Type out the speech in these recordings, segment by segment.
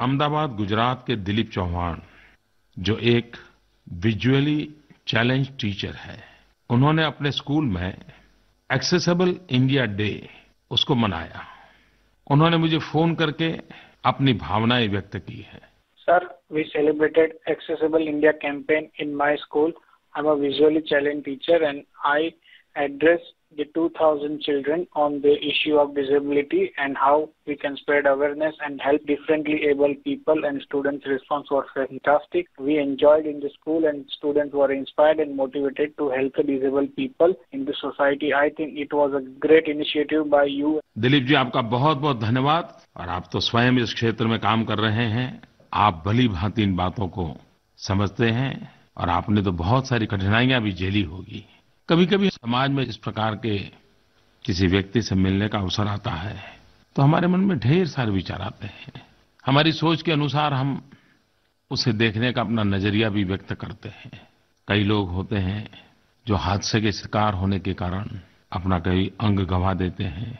अहमदाबाद गुजरात के दिलीप चौहान जो एक विजुअली चैलेंज टीचर है उन्होंने अपने स्कूल में एक्सेसिबल इंडिया डे उसको मनाया उन्होंने मुझे फोन करके अपनी भावनाएं व्यक्त की है sir we celebrated accessible India campaign in my school I am a visually challenge teacher and I address the 2000 children on the issue of disability and how we can spread awareness and help differently able people and students response was fantastic we enjoyed in the school and students were inspired and motivated to help the disabled people in the society i think it was a great initiative by you dilip ji aapka bahut bahut dhanyawad aur aap to swayam is kshetra mein kaam kar rahe hain aap bhali bhanti in baaton ko samajhte hain aur aapne to bahut sari kathinaiyan bhi jheli hogi कभी कभी समाज में इस प्रकार के किसी व्यक्ति से मिलने का अवसर आता है तो हमारे मन में ढेर सारे विचार आते हैं हमारी सोच के अनुसार हम उसे देखने का अपना नजरिया भी व्यक्त करते हैं कई लोग होते हैं जो हादसे के शिकार होने के कारण अपना कई अंग गंवा देते हैं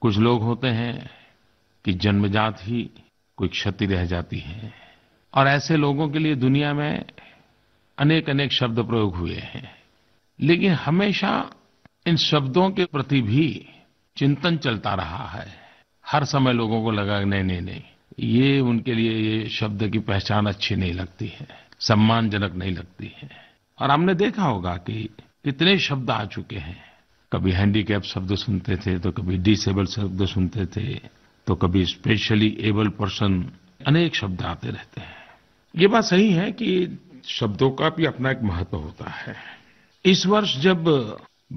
कुछ लोग होते हैं कि जन्मजात ही कोई क्षति रह जाती है और ऐसे लोगों के लिए दुनिया में अनेक अनेक शब्द प्रयोग हुए हैं लेकिन हमेशा इन शब्दों के प्रति भी चिंतन चलता रहा है हर समय लोगों को लगा नहीं नहीं नहीं ये उनके लिए ये शब्द की पहचान अच्छी नहीं लगती है सम्मानजनक नहीं लगती है और हमने देखा होगा कि कितने शब्द आ चुके हैं कभी हैंडीकैप शब्द सुनते थे तो कभी डिसेबल शब्द सुनते थे तो कभी स्पेशली एबल पर्सन अनेक शब्द आते रहते हैं ये बात सही है कि शब्दों का भी अपना एक महत्व होता है इस वर्ष जब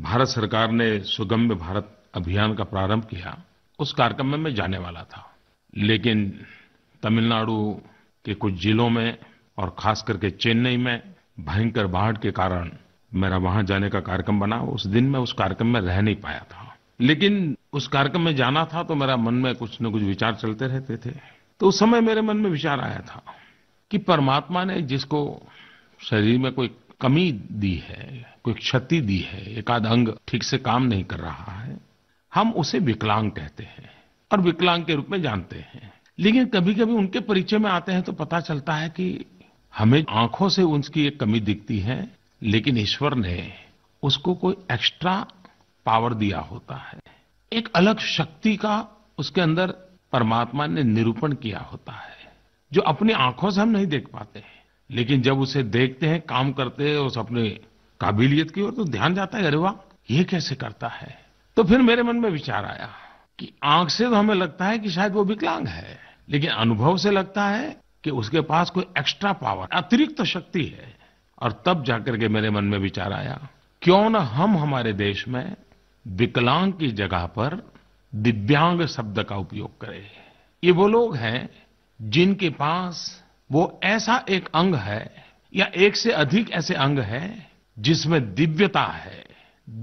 भारत सरकार ने सुगम्य भारत अभियान का प्रारंभ किया उस कार्यक्रम में मैं जाने वाला था लेकिन तमिलनाडु के कुछ ज़िलों में और ख़ास करके चेन्नई में भयंकर बाढ़ के कारण मेरा वहां जाने का कार्यक्रम बना उस दिन मैं उस कार्यक्रम में रह नहीं पाया था लेकिन उस कार्यक्रम में जाना था तो मेरा मन में कुछ न कुछ विचार चलते रहते थे तो उस समय मेरे मन में विचार आया था कि परमात्मा ने जिसको शरीर में कोई कमी दी है कोई क्षति दी है एकाध अंग ठीक से काम नहीं कर रहा है हम उसे विकलांग कहते हैं और विकलांग के रूप में जानते हैं लेकिन कभी कभी उनके परिचय में आते हैं तो पता चलता है कि हमें आंखों से उनकी एक कमी दिखती है लेकिन ईश्वर ने उसको कोई एक्स्ट्रा पावर दिया होता है एक अलग शक्ति का उसके अंदर परमात्मा ने निरूपण किया होता है जो अपनी आंखों से हम नहीं देख पाते हैं लेकिन जब उसे देखते हैं काम करते हैं उस अपनी काबिलियत की ओर तो ध्यान जाता है अरे वाह ये कैसे करता है तो फिर मेरे मन में विचार आया कि आंख से तो हमें लगता है कि शायद वो विकलांग है लेकिन अनुभव से लगता है कि उसके पास कोई एक्स्ट्रा पावर अतिरिक्त शक्ति है और तब जाकर के मेरे मन में विचार आया क्यों न हम हमारे देश में विकलांग की जगह पर दिव्यांग शब्द का उपयोग करें ये वो लोग हैं जिनके पास वो ऐसा एक अंग है या एक से अधिक ऐसे अंग हैं जिसमें दिव्यता है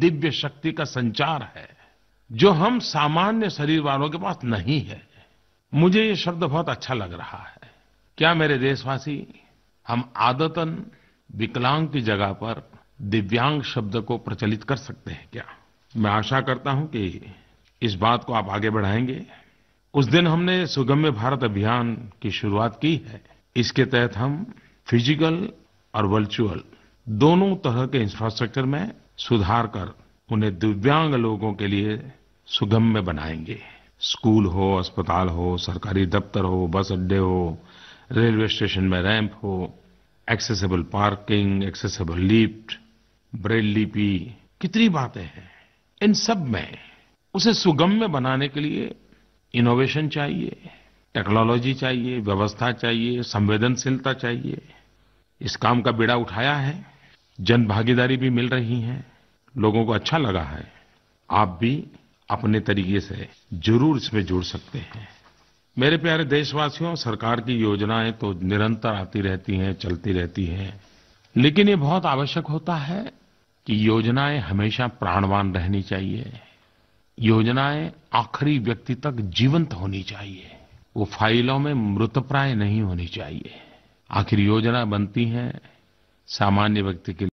दिव्य शक्ति का संचार है जो हम सामान्य शरीर वालों के पास नहीं है मुझे ये शब्द बहुत अच्छा लग रहा है क्या मेरे देशवासी हम आदतन विकलांग की जगह पर दिव्यांग शब्द को प्रचलित कर सकते हैं क्या मैं आशा करता हूं कि इस बात को आप आगे बढ़ाएंगे उस दिन हमने सुगम्य भारत अभियान की शुरुआत की है इसके तहत हम फिजिकल और वर्चुअल दोनों तरह के इंफ्रास्ट्रक्चर में सुधार कर उन्हें दिव्यांग लोगों के लिए सुगम्य बनाएंगे स्कूल हो अस्पताल हो सरकारी दफ्तर हो बस अड्डे हो रेलवे स्टेशन में रैंप हो accessible parking accessible lift braille लिपि कितनी बातें हैं इन सब में उसे सुगम्य बनाने के लिए इनोवेशन चाहिए टेक्नोलॉजी चाहिए व्यवस्था चाहिए संवेदनशीलता चाहिए इस काम का बीड़ा उठाया है जन भागीदारी भी मिल रही है लोगों को अच्छा लगा है आप भी अपने तरीके से जरूर इसमें जुड़ सकते हैं मेरे प्यारे देशवासियों सरकार की योजनाएं तो निरंतर आती रहती हैं चलती रहती हैं लेकिन ये बहुत आवश्यक होता है कि योजनाएं हमेशा प्राणवान रहनी चाहिए योजनाएं आखिरी व्यक्ति तक जीवंत होनी चाहिए वो फाइलों में मृतप्राय नहीं होनी चाहिए आखिर योजना बनती है सामान्य व्यक्ति के लिए